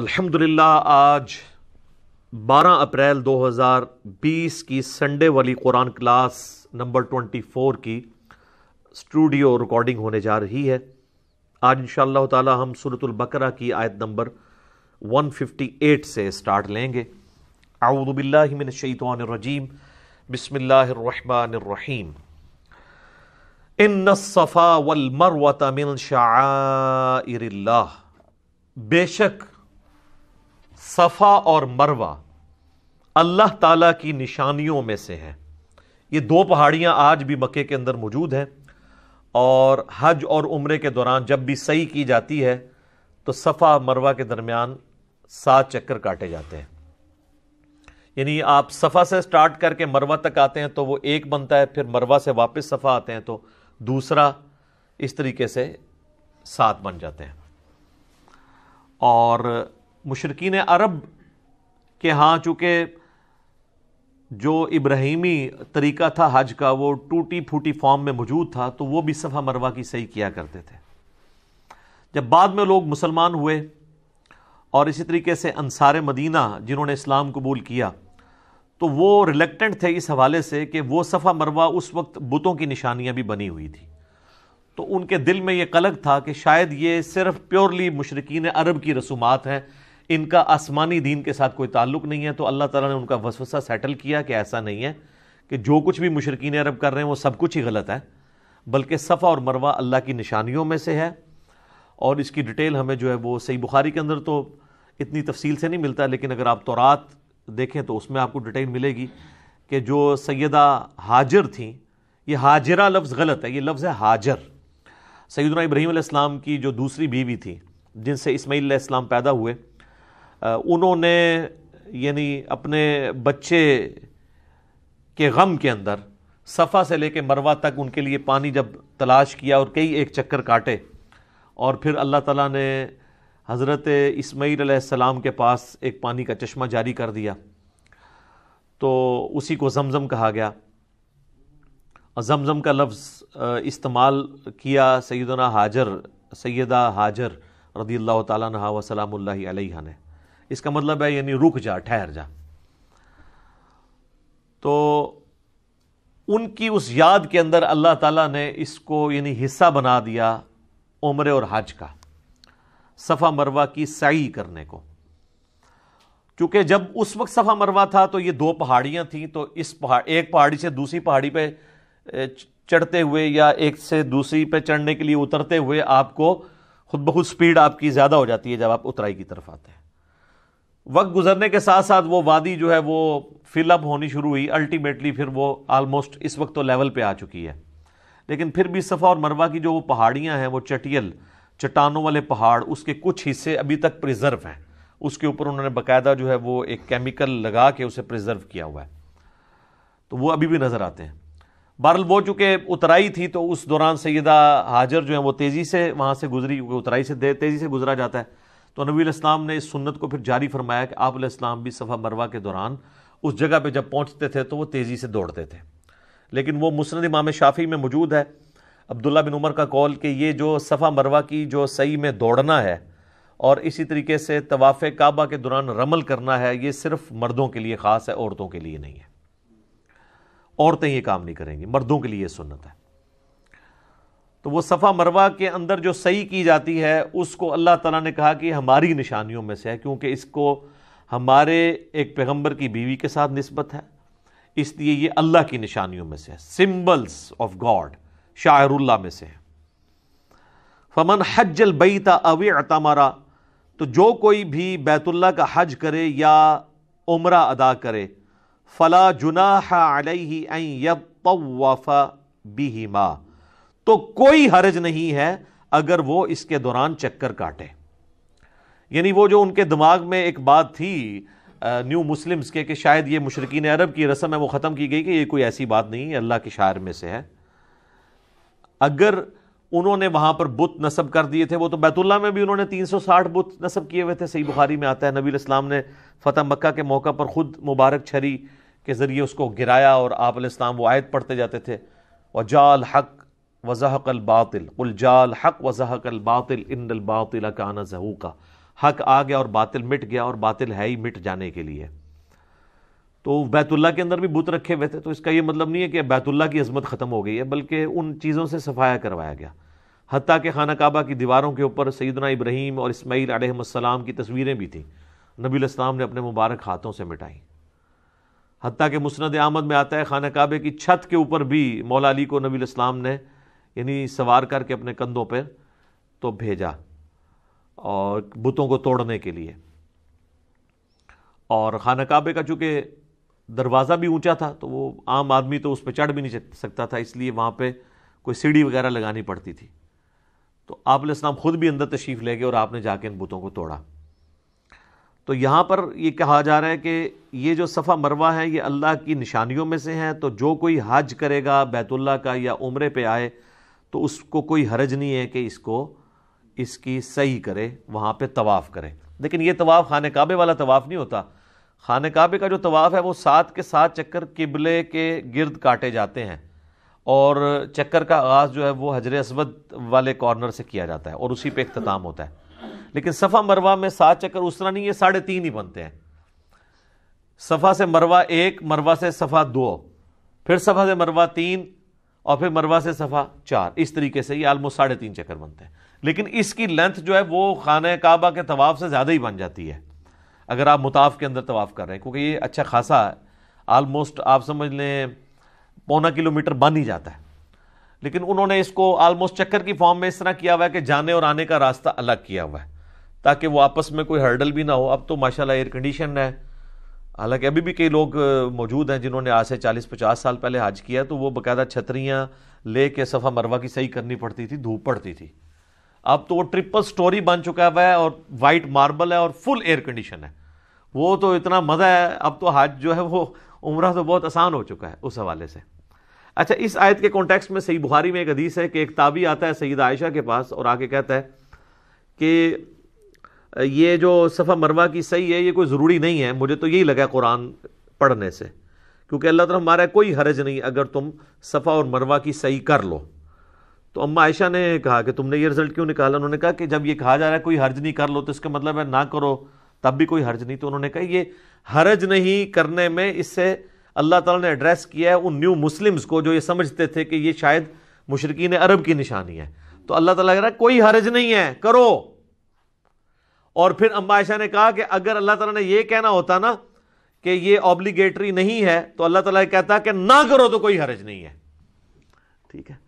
अल्हम्दुलिल्लाह आज 12 अप्रैल 2020 की संडे वाली कुरान क्लास नंबर 24 की स्टूडियो रिकॉर्डिंग होने जा रही है आज इन ताला हम सूरतुल बकरा की आयत नंबर 158 से स्टार्ट लेंगे आउदबिल्लाशतरजीम बसमीम इन सफ़ा वल मरवत मिन बेशक सफ़ा और मरवा अल्लाह ताला की निशानियों में से हैं ये दो पहाड़ियां आज भी मक्के के अंदर मौजूद हैं और हज और उम्र के दौरान जब भी सही की जाती है तो सफ़ा मरवा के दरमियान सात चक्कर काटे जाते हैं यानी आप सफ़ा से स्टार्ट करके मरवा तक आते हैं तो वो एक बनता है फिर मरवा से वापस सफ़ा आते हैं तो दूसरा इस तरीके से सात बन जाते हैं और मुशरकिन अरब के हाँ चूँकि जो इब्राहिमी तरीका था हज का वो टूटी फूटी फॉर्म में मौजूद था तो वो भी सफ़ा मरवा की सही किया करते थे जब बाद में लोग मुसलमान हुए और इसी तरीके से अनसार मदीना जिन्होंने इस्लाम कबूल किया तो वो रिलेक्टेंट थे इस हवाले से कि वो सफ़ा मरवा उस वक्त बुतों की निशानियाँ भी बनी हुई थी तो उनके दिल में ये कलग था कि शायद ये सिर्फ प्योरली मशरकिन अरब की रसूमात हैं इनका आसमानी दीन के साथ कोई ताल्लुक नहीं है तो अल्लाह ताला ने उनका वसवसा सेटल किया कि ऐसा नहीं है कि जो कुछ भी मुशरकिन अरब कर रहे हैं वो सब कुछ ही गलत है बल्कि सफ़ा और मरवा अल्लाह की निशानियों में से है और इसकी डिटेल हमें जो है वो सही बुखारी के अंदर तो इतनी तफसील से नहीं मिलता लेकिन अगर आप तोरात देखें तो उसमें आपको डिटेल मिलेगी कि जो सैदा हाजिर थी ये हाजिरा लफ्ज़ गलत है ये लफ्ज़ है हाजर सैदना इब्राहीम की जो दूसरी बीवी थी जिनसे इसमाईल पैदा हुए उन्होंने यानी अपने बच्चे के गम के अंदर सफ़ा से लेके मरवा तक उनके लिए पानी जब तलाश किया और कई एक चक्कर काटे और फिर अल्लाह ताला ने हज़रत इस्माईल सलाम के पास एक पानी का चश्मा जारी कर दिया तो उसी को जमज़म कहा गया जमज़म का लफ्ज़ इस्तेमाल किया सैदना हाजर सैदा हाजर रदी अल्लाह तला ने इसका मतलब है यानी रुक जा ठहर जा तो उनकी उस याद के अंदर अल्लाह ताला ने इसको यानी हिस्सा बना दिया उम्र और हज का सफ़ा मरवा की सही करने को क्योंकि जब उस वक्त सफ़ा मरवा था तो ये दो पहाड़ियां थी तो इस पहाड़ एक पहाड़ी से दूसरी पहाड़ी पे चढ़ते हुए या एक से दूसरी पे चढ़ने के लिए उतरते हुए आपको खुद बहुत स्पीड आपकी ज़्यादा हो जाती है जब आप उतराई की तरफ आते हैं वक्त गुजरने के साथ साथ वो वादी जो है वो फिलअप होनी शुरू हुई अल्टीमेटली फिर वो आलमोस्ट इस वक्त तो लेवल पे आ चुकी है लेकिन फिर भी सफ़ा और मरवा की जो वो पहाड़ियाँ हैं वो चटियल चट्टानों वाले पहाड़ उसके कुछ हिस्से अभी तक प्रिजर्व हैं उसके ऊपर उन्होंने बाकायदा जो है वो एक केमिकल लगा के उसे प्रिजर्व किया हुआ है तो वो अभी भी नज़र आते हैं बहरल वो चूँकि उतराई थी तो उस दौरान सैदा हाजर जो है वो तेज़ी से वहाँ से गुजरी उतराई से तेज़ी से गुजरा जाता है तो नबी इस्लाम ने इस सुन्नत को फिर जारी फरमाया कि आप इस्लाम भी सफ़ा मरवा के दौरान उस जगह पर जब पहुंचते थे तो वो तेज़ी से दौड़ते थे लेकिन वो मुस्ंद इमाम शाफ़ी में मौजूद है अब्दुल्ला बिन उमर का कौल कि ये जो सफ़ा मरवा की जो सही में दौड़ना है और इसी तरीके से तवाफ़ काबा के दौरान रमल करना है ये सिर्फ मर्दों के लिए ख़ास है औरतों के लिए नहीं है औरतें ये काम नहीं करेंगी मर्दों के लिए सुन्नत है तो वो सफ़ा मरवा के अंदर जो सही की जाती है उसको अल्लाह तला ने कहा कि हमारी निशानियों में से है क्योंकि इसको हमारे एक पैगम्बर की बीवी के साथ नस्बत है इसलिए ये अल्लाह की निशानियों में से है सिम्बल्स ऑफ गॉड शाहरुल्ला में से है फमन हज हजल बैता अवे अतामारा तो जो कोई भी बैतुल्ला का हज करे या उम्रा अदा करे फ़ला जुनाह अलही यब तवाफ़ा बीही माँ तो कोई हर्ज नहीं है अगर वो इसके दौरान चक्कर काटे यानी वो जो उनके दिमाग में एक बात थी न्यू मुस्लिम्स के कि शायद ये मुशरकिन अरब की रस्म है वो ख़त्म की गई कि ये कोई ऐसी बात नहीं है अल्लाह के शायर में से है अगर उन्होंने वहाँ पर बुत नस्ब कर दिए थे वो तो बैतुल्ला में भी उन्होंने तीन सौ साठ बुत नस्ब किए हुए थे सही बुखारी में आता है नबी इस्लाम ने फ़तह मक्का के मौका पर ख़ुद मुबारक छरी के ज़रिए उसको गिराया और आप इस्लाम वो आयत पढ़ते जाते थे और जाल हक अल बातिल उलजाल हक वज़हक़ल बातिल इन बातिल काना जहू का हक आ गया और बातिल मिट गया और बातिल है ही मिट जाने के लिए तो बैतुल्ला के अंदर भी बुत रखे हुए थे तो इसका यह मतलब नहीं है कि बैतुल्ला की अजमत ख़त्म हो गई है बल्कि उन चीज़ों से सफाया करवाया गया हती के खाना काबा की दीवारों के ऊपर सईदना इब्राहिम और इसमाईल आलम की तस्वीरें भी थीं नबी इस्लाम ने अपने मुबारक हाथों से मिटाई हती के मुस्ंद आमद में आता है खाना काबे की छत के ऊपर भी मौला अली को नबी इस्लाम ने यानी सवार करके अपने कंधों पर तो भेजा और बुतों को तोड़ने के लिए और खाना काबे का चूँकि दरवाज़ा भी ऊंचा था तो वो आम आदमी तो उस पर चढ़ भी नहीं सकता था इसलिए वहाँ पे कोई सीढ़ी वगैरह लगानी पड़ती थी तो आप इस्लाम ख़ुद भी अंदर तशरीफ़ ले गए और आपने जाके इन बुतों को तोड़ा तो यहाँ पर ये कहा जा रहा है कि ये जो सफ़ा मरवा है ये अल्लाह की निशानियों में से हैं तो जो कोई हज करेगा बैतुल्ला का या उम्र पे आए तो उसको कोई हरज नहीं है कि इसको इसकी सही करे वहाँ पे तवाफ़ करे लेकिन ये तवाफ़ खान काबे वाला तवाफ़ नहीं होता खान काबे का जो तवाफ़ है वो सात के सात चक्कर किबले के गर्द काटे जाते हैं और चक्कर का आगाज़ जो है वो हजर असवद वाले कॉर्नर से किया जाता है और उसी पे अख्ताम होता है लेकिन सफ़ा मरवा में सात चक्कर उस तरह नहीं है साढ़े तीन ही बनते हैं सफ़ा से मरवा एक मरवा से सफ़ा दो फिर सफ़ा से मरवा तीन और फिर मरवा से सफ़ा चार इस तरीके से ये आलमोस्ट साढ़े तीन चक्कर बनते हैं लेकिन इसकी लेंथ जो है वो खाना काबा के तवाफ़ से ज़्यादा ही बन जाती है अगर आप मुताफ़ के अंदर तवाफ़ कर रहे हैं क्योंकि ये अच्छा खासा है आलमोस्ट आप समझ लें पौना किलोमीटर बन ही जाता है लेकिन उन्होंने इसको आलमोस्ट चक्कर की फॉर्म में इस तरह किया हुआ है कि जाने और आने का रास्ता अलग किया हुआ है ताकि वो आपस में कोई हर्डल भी ना हो अब तो माशाल्लाह एयर कंडीशन है हालांकि अभी भी कई लोग मौजूद हैं जिन्होंने आज से 40-50 साल पहले हज किया तो वो बाकायदा छतरियाँ ले के सफ़ा मरवा की सही करनी पड़ती थी धूप पड़ती थी अब तो वो ट्रिपल स्टोरी बन चुका हुआ है और वाइट मार्बल है और फुल एयर कंडीशन है वो तो इतना मज़ा है अब तो हज जो है वो उम्र तो बहुत आसान हो चुका है उस हवाले से अच्छा इस आयत के कॉन्टेक्स्ट में सही बुहारी में एक हदीस है कि एक ताबी आता है सईद आयशा के पास और आके कहता है कि ये जो सफ़ा मरवा की सही है ये कोई ज़रूरी नहीं है मुझे तो यही लगा कुरान पढ़ने से क्योंकि अल्लाह तरफ हमारा कोई हरज नहीं अगर तुम सफ़ा और मरवा की सही कर लो तो अम्मा आयशा ने कहा कि तुमने ये रिज़ल्ट क्यों निकाला उन्होंने कहा कि जब ये कहा जा रहा है कोई हर्ज नहीं कर लो तो इसका मतलब है ना करो तब भी कोई हर्ज नहीं तो उन्होंने कहा ये हर्ज नहीं करने में इससे अल्लाह ताला ने एड्रेस किया है उन न्यू मुस्लिम्स को जो ये समझते थे कि ये शायद मुशरकिन अरब की निशानी है तो अल्लाह ताला कह रहा है कोई हर्ज नहीं है करो और फिर अम्मा आयशा ने कहा कि अगर अल्लाह तला ने यह कहना होता ना कि ये ऑब्लिगेटरी नहीं है तो अल्लाह तला कहता कि ना करो तो कोई हरज नहीं है ठीक है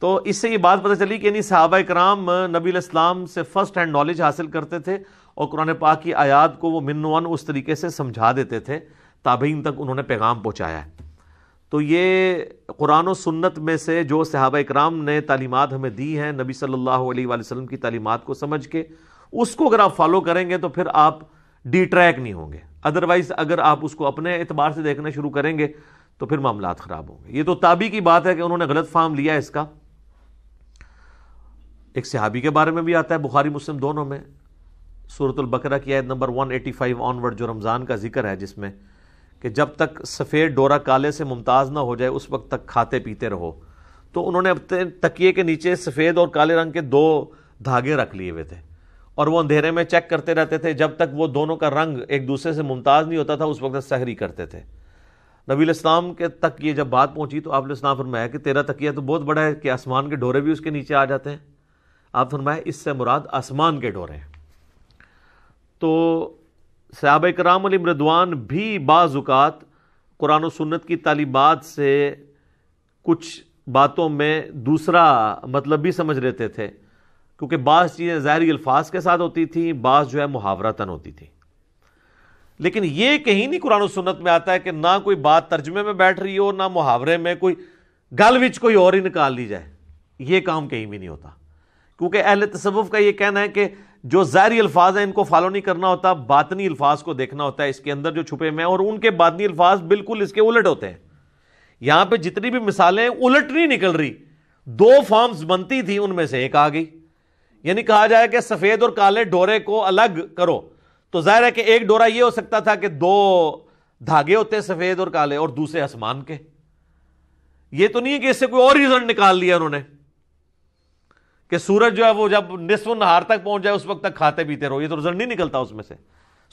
तो इससे ये बात पता चली कि यानी साहबा कराम नबी इस्लाम से फर्स्ट हैंड नॉलेज हासिल करते थे और कुरान पाक की आयात को वो मिनवन उस तरीके से समझा देते थे ताबीन तक उन्होंने पैगाम पहुँचाया है तो ये कुरान सुन्नत में से जो सहाबा इक्राम ने तालीमत हमें दी हैं नबी सल्लल्लाहु अलैहि वसल्लम की तालीमत को समझ के उसको अगर आप फॉलो करेंगे तो फिर आप डिट्रैक नहीं होंगे अदरवाइज अगर आप उसको अपने एतबार से देखना शुरू करेंगे तो फिर मामला ख़राब होंगे ये तो ताबी की बात है कि उन्होंने गलत फार्म लिया इसका एक सिहाबी के बारे में भी आता है बुखारी मुस्लिम दोनों में बकरा की आयत नंबर 185 ऑनवर्ड जो रमज़ान का जिक्र है जिसमें कि जब तक सफ़ेद डोरा काले से मुमताज़ ना हो जाए उस वक्त तक खाते पीते रहो तो उन्होंने अपने तकिए के नीचे सफ़ेद और काले रंग के दो धागे रख लिए हुए थे और वो अंधेरे में चेक करते रहते थे जब तक वो दोनों का रंग एक दूसरे से मुमताज़ नहीं होता था उस वक्त सहरी करते थे नबी इस्लाम के तक ये जब बात पहुंची तो आपने इस्लाम फरमाया कि तेरा तकिया तो बहुत बड़ा है कि आसमान के ढोरे भी उसके नीचे आ जाते हैं आप फरमाया इससे मुराद आसमान के ढोरे हैं तो सयाब कराम मृदवान भी बाज़ात कुरान सुन्नत की तालीबात से कुछ बातों में दूसरा मतलब भी समझ लेते थे क्योंकि बास चीज़ें ज़ाहरी अल्फाज के साथ होती थी बास जो है मुहावरतन होती थी लेकिन ये कहीं नहीं कुरान सुन्नत में आता है कि ना कोई बात तर्जमे में बैठ रही हो ना मुहावरे में कोई गल विच कोई और ही निकाल ली जाए ये काम कहीं भी नहीं होता क्योंकि अहल तसवुफ़ का ये कहना है कि जो ज़ाहरी अल्फाज हैं इनको फॉलो नहीं करना होता बातनी अल्फाज को देखना होता है इसके अंदर जो छुपे हुए हैं और उनके बातनी अल्फाज बिल्कुल इसके उलट होते हैं यहाँ पर जितनी भी मिसालें उलट नहीं निकल रही दो फॉर्म्स बनती थी उनमें से एक आ गई यानी कहा जाए कि सफ़ेद और काले डोरे को अलग करो तो जाहिर है कि एक डोरा यह हो सकता था कि दो धागे होते हैं सफ़ेद और काले और दूसरे आसमान के ये तो नहीं है कि इससे कोई और रिजल्ट निकाल लिया उन्होंने कि सूरज जो है वो जब निसफ नहार तक पहुंच जाए उस वक्त तक खाते पीते रहो ये तो रिजल्ट नहीं निकलता उसमें से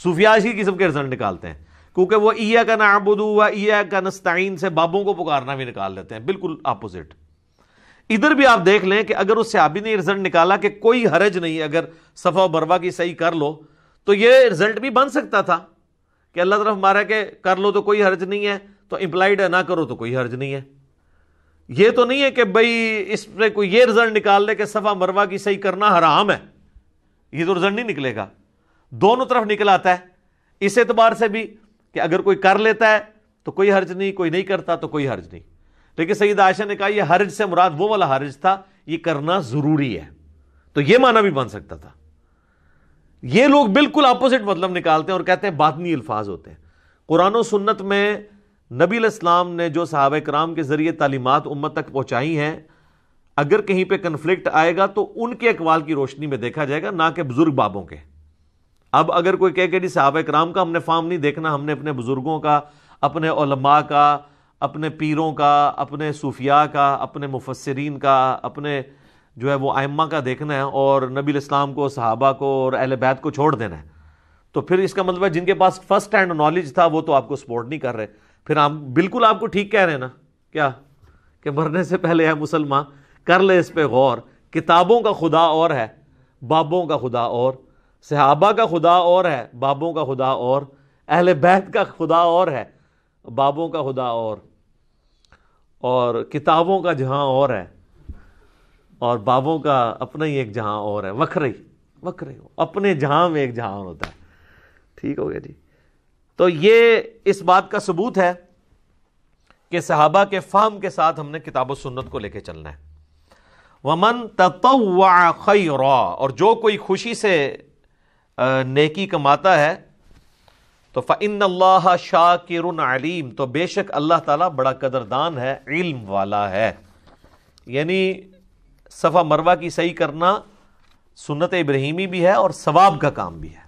सूफिया ही किस्म के रिजल्ट निकालते हैं क्योंकि वो ईया का नाबुदू व ईया का नस्ताइन से बाबों को पुकारना भी निकाल लेते हैं बिल्कुल अपोजिट इधर भी आप देख लें कि अगर उस सहाबी ने रिजल्ट निकाला कि कोई हरज नहीं अगर सफ़ा और बरवा की सही कर लो तो ये रिजल्ट भी बन सकता था कि अल्लाह तरफ मारा के कर लो तो कोई हर्ज नहीं है तो इंप्लाइड है ना करो तो कोई हर्ज नहीं है ये तो नहीं है कि भाई इस पर कोई ये रिजल्ट निकाल ले कि सफ़ा मरवा की सही करना हराम है ये तो रिजल्ट नहीं निकलेगा दोनों तरफ निकल आता है इस एतबार से भी कि अगर कोई कर लेता है तो कोई हर्ज नहीं कोई नहीं करता तो कोई हर्ज नहीं देखिए सईद आयशा ने कहा यह हरज से मुराद वो वाला हरज था ये करना जरूरी है तो यह माना भी बन सकता था ये लोग बिल्कुल अपोजिट मतलब निकालते हैं और कहते हैं बातनी अल्फाज होते हैं कुरान सुन्नत में नबी इस्लाम ने जो साहब कराम के ज़रिए तालीमत उम्मत तक पहुंचाई हैं अगर कहीं पे कन्फ्लिक्ट आएगा तो उनके अकवाल की रोशनी में देखा जाएगा ना कि बुज़ुर्ग बाबों के अब अगर कोई कह के जी साहब कराम का हमने फार्म नहीं देखना हमने अपने बुज़ुर्गों का अपने ओलमा का अपने पीरों का अपने सूफिया का अपने मुफसरीन का अपने जो है वो आयमा का देखना है और नबी इस्लाम को सहाबा को और अहल बैत को छोड़ देना है तो फिर इसका मतलब है जिनके पास फर्स्ट हैंड नॉलेज था वो तो आपको सपोर्ट नहीं कर रहे फिर आप बिल्कुल आपको ठीक कह रहे हैं ना क्या कि मरने से पहले है मुसलमान कर ले इस पर गौर किताबों का खुदा और है बाबों का खुदा और सहाबा का खुदा और है बाबों का खुदा और अहल बैत का खुदा और है बाबों का खुदा और और किताबों का जहां और है और बाबों का अपना ही एक जहां और है वक्र ही वक्र ही अपने जहां में एक जहाँ और होता है ठीक हो गया जी तो ये इस बात का सबूत है कि सहाबा के फाम के साथ हमने किताब सुन्नत को लेके चलना है वमन तत्वा खरा और जो कोई खुशी से नेकी कमाता है तो फ़िन अल्लाह शाकिर आलिम तो बेशक अल्लाह ताला बड़ा कदरदान है इल्म वाला है यानी सफ़ा मरवा की सही करना सुन्नत इब्राहिमी भी है और सवाब का काम भी है